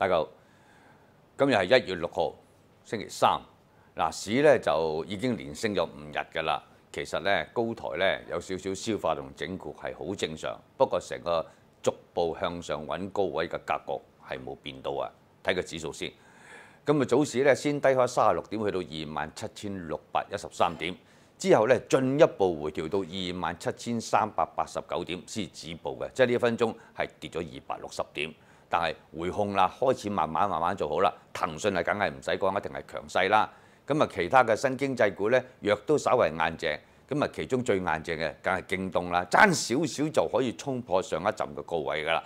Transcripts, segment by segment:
大家好，今日係一月六號，星期三。嗱，市咧就已經連升咗五日㗎啦。其實咧，高台咧有少少消化同整固係好正常。不過成個逐步向上揾高位嘅格局係冇變到啊。睇個指數先。咁啊，早市咧先低開三十六點，去到二萬七千六百一十三點，之後咧進一步回調到二萬七千三百八十九點先止步嘅。即係呢一分鐘係跌咗二百六十點。但係回控啦，開始慢慢慢慢做好啦。騰訊係梗係唔使講，一定係強勢啦。咁啊，其他嘅新經濟股咧，若都稍為硬淨，咁啊，其中最硬淨嘅梗係京東啦，爭少少就可以衝破上一陣嘅高位㗎啦。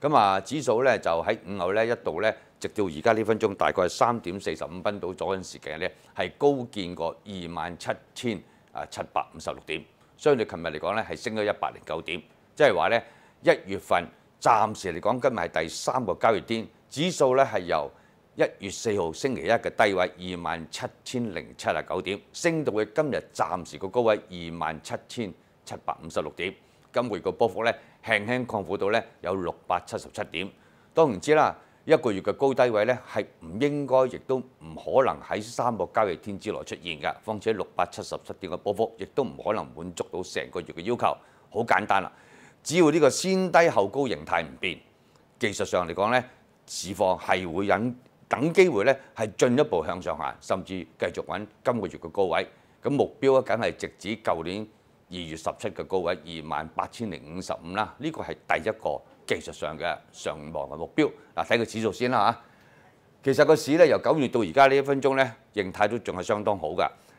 咁啊，指數咧就喺午後咧一度咧，直到而家呢分鐘，大概三點四十五分到左嗰陣時嘅咧，係高見過二萬七千啊七百五十六點，相對琴日嚟講咧係升咗一百零九點，即係話咧一月份。暫時嚟講，今日係第三個交易天，指數咧係由一月四號星期一嘅低位二萬七千零七十九點，升到去今日暫時個高位二萬七千七百五十六點，今月個波幅咧輕輕擴闊到咧有六百七十七點。當然之啦，一個月嘅高低位咧係唔應該，亦都唔可能喺三個交易天之內出現㗎。況且六百七十七點嘅波幅，亦都唔可能滿足到成個月嘅要求。好簡單啦。只要呢個先低後高形態唔變，技術上嚟講咧，市況係會揾等機會咧，係進一步向上行，甚至繼續揾今個月嘅高位。咁目標呢，梗係直指舊年二月十七嘅高位二萬八千零五十五啦。呢個係第一個技術上嘅上望嘅目標。嗱，睇個指數先啦嚇。其實個市咧，由九月到而家呢一分鐘咧，形態都仲係相當好噶。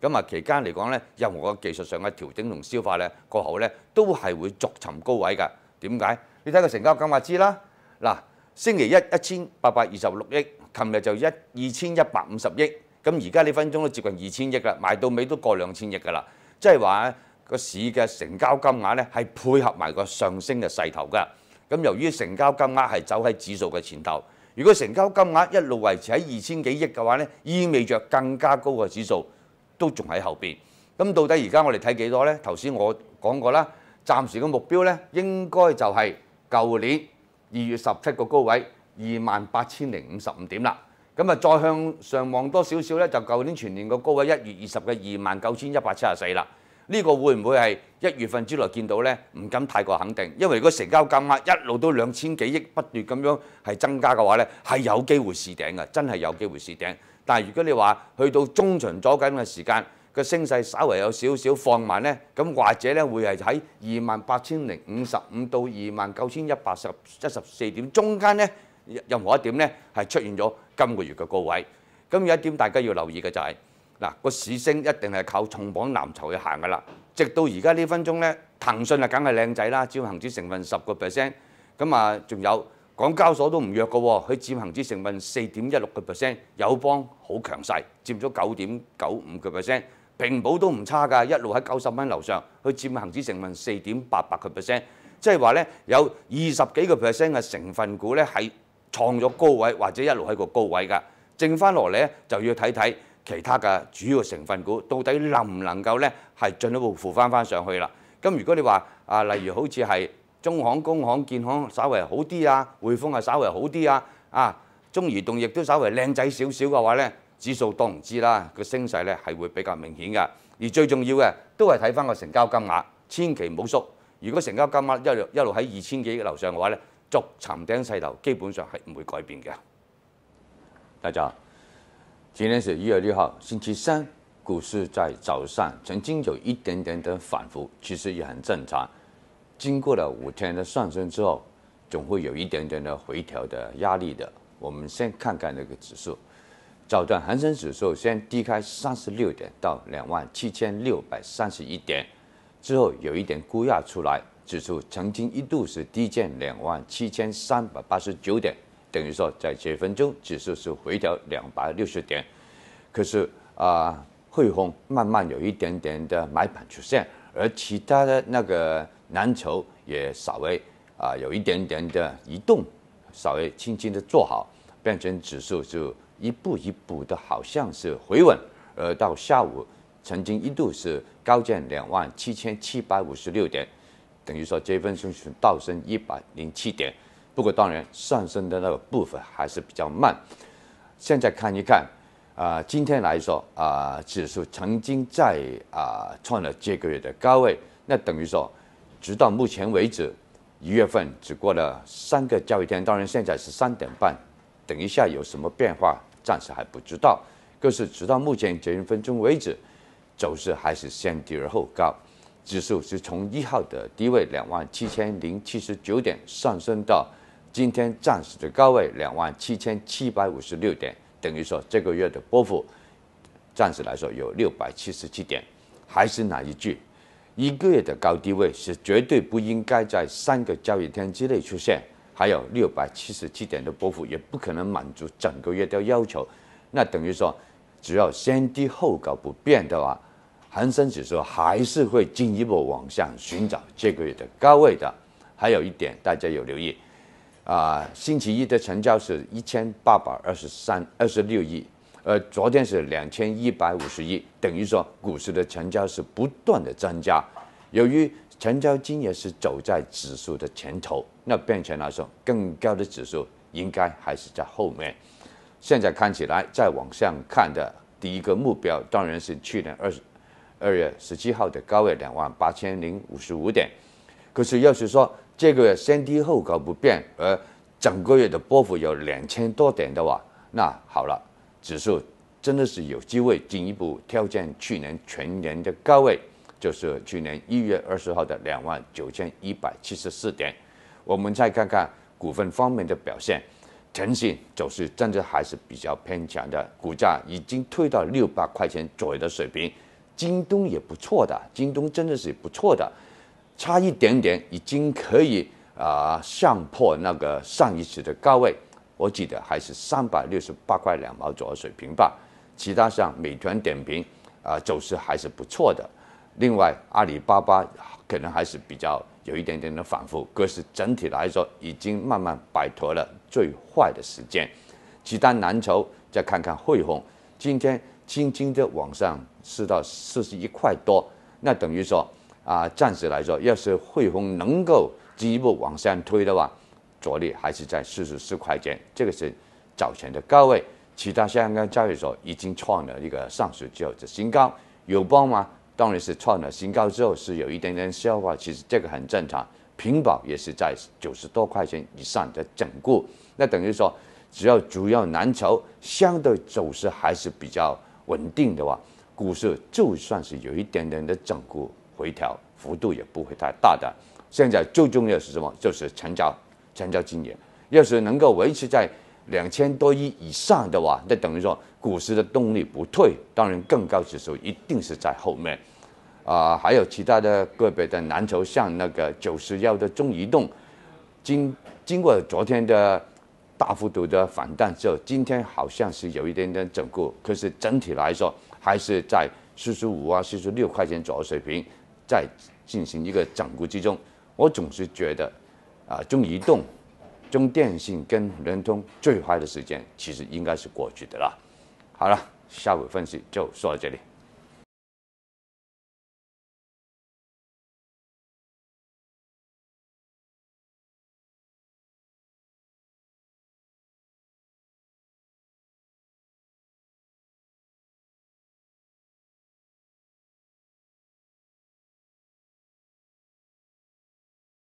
咁啊，期間嚟講咧，任何個技術上嘅調整同消化咧過後咧，都係會逐尋高位㗎。點解？你睇個成交金額知啦。嗱，星期一一千八百二十六億，琴日就一二千一百五十億，咁而家呢分鐘都接近二千億啦，賣到尾都過兩千億㗎啦。即係話個市嘅成交金額咧係配合埋個上升嘅勢頭㗎。咁由於成交金額係走喺指數嘅前頭，如果成交金額一路維持喺二千幾億嘅話咧，意味著更加高嘅指數。都仲喺後邊，咁到底而家我哋睇幾多咧？頭先我講過啦，暫時嘅目標咧應該就係舊年二月十七個高位二萬八千零五十五點啦。咁啊，再向上望多少少咧，就舊年全年個高位一月二十嘅二萬九千一百七十四啦。呢個會唔會係一月份之內見到呢？唔敢太過肯定，因為如果成交金額一路都兩千幾億不斷咁樣係增加嘅話呢係有機會試頂嘅，真係有機會試頂。但如果你話去到中旬左緊嘅時間，個升勢稍為有少少放慢咧，咁或者咧會係喺二萬八千零五十五到二萬九千一百十、一十四點中間咧，任何一點咧係出現咗今個月嘅高位。咁有一點大家要留意嘅就係，嗱個市升一定係靠重磅藍籌去行噶啦。直到而家呢分鐘咧，騰訊啊梗係靚仔啦，只要恆指成分十個 percent，咁啊仲有。港交所都唔弱喎，佢佔恆指成分四點一六個 percent，友邦好強勢，佔咗九點九五個 percent，平保都唔差㗎，一路喺九十蚊樓上，佢佔恆指成分四點八八個 percent，即係話咧有二十幾個 percent 嘅成分股咧係創咗高位或者一路喺個高位㗎，剩翻落嚟就要睇睇其他嘅主要成分股到底能唔能夠咧係進一步扶翻翻上去啦。咁如果你話啊，例如好似係中行、工行、建行稍微好啲啊，匯豐啊稍微好啲啊，啊，中移動亦都稍微靚仔少少嘅話咧，指數都然知啦，個升勢咧係會比較明顯嘅。而最重要嘅都係睇翻個成交金額，千祈唔好縮。如果成交金額一路一路喺二千幾億樓上嘅話咧，逐尋頂勢頭基本上係唔會改變嘅。大家，今天是一月六客星期三，股市在早上曾經有一點點的反覆，其實也很正常。经过了五天的上升之后，总会有一点点的回调的压力的。我们先看看那个指数，早段恒生指数先低开三十六点到两万七千六百三十一点，之后有一点估压出来，指数曾经一度是低见两万七千三百八十九点，等于说在几分钟指数是回调两百六十点，可是啊，汇丰慢慢有一点点的买盘出现，而其他的那个。蓝筹也稍微啊有一点点的移动，稍微轻轻的做好，变成指数就一步一步的好像是回稳。呃，到下午曾经一度是高见两万七千七百五十六点，等于说这一份数是倒升一百零七点。不过当然上升的那个部分还是比较慢。现在看一看啊，今天来说啊，指数曾经在啊创了这个月的高位，那等于说。直到目前为止，一月份只过了三个交易天。当然，现在是三点半，等一下有什么变化，暂时还不知道。可是，直到目前这一分钟为止，走势还是先低而后高。指数是从一号的低位两万七千零七十九点上升到今天暂时的高位两万七千七百五十六点，等于说这个月的波幅，暂时来说有六百七十七点。还是那一句。一个月的高低位是绝对不应该在三个交易天之内出现，还有六百七十七点的波幅也不可能满足整个月的要求，那等于说，只要先低后高不变的话，恒生指数还是会进一步往上寻找这个月的高位的。还有一点大家有留意，啊，星期一的成交是一千八百二十三二十六亿。呃，昨天是两千一百五十亿，等于说股市的成交是不断的增加。由于成交金额是走在指数的前头，那变成来说，更高的指数应该还是在后面。现在看起来，再往上看的第一个目标当然是去年二十二月十七号的高位两万八千零五十五点。可是要是说这个先低后高不变，而整个月的波幅有两千多点的话，那好了。指数真的是有机会进一步挑战去年全年的高位，就是去年一月二十号的两万九千一百七十四点。我们再看看股份方面的表现，腾讯走势真的还是比较偏强的，股价已经退到六百块钱左右的水平。京东也不错的，京东真的是不错的，差一点点已经可以啊上破那个上一次的高位。我记得还是三百六十八块两毛左右水平吧。其他像美团点评啊，走势还是不错的。另外，阿里巴巴可能还是比较有一点点的反复，可是整体来说已经慢慢摆脱了最坏的时间。其他蓝筹再看看汇丰，今天轻轻的往上试到四十一块多，那等于说啊，暂时来说，要是汇丰能够进一步往上推的话。着力还是在四十四块钱，这个是早前的高位，其他香港交易所已经创了一个上市之后的新高，有邦吗？当然是创了新高之后是有一点点消化，其实这个很正常。平保也是在九十多块钱以上的整固，那等于说只要主要蓝筹相对走势还是比较稳定的话，股市就算是有一点点的整固回调，幅度也不会太大的。现在最重要是什么？就是成交。参照金额。要是能够维持在两千多亿以上的话，那等于说股市的动力不退。当然，更高指数一定是在后面。啊，还有其他的个别的蓝筹，像那个九十幺的中移动，经经过昨天的大幅度的反弹之后，今天好像是有一点点整固，可是整体来说还是在四十五啊四十六块钱左右水平在进行一个整固之中。我总是觉得。啊，中移动、中电信跟联通最坏的时间其实应该是过去的了。好了，下午分析就说到这里。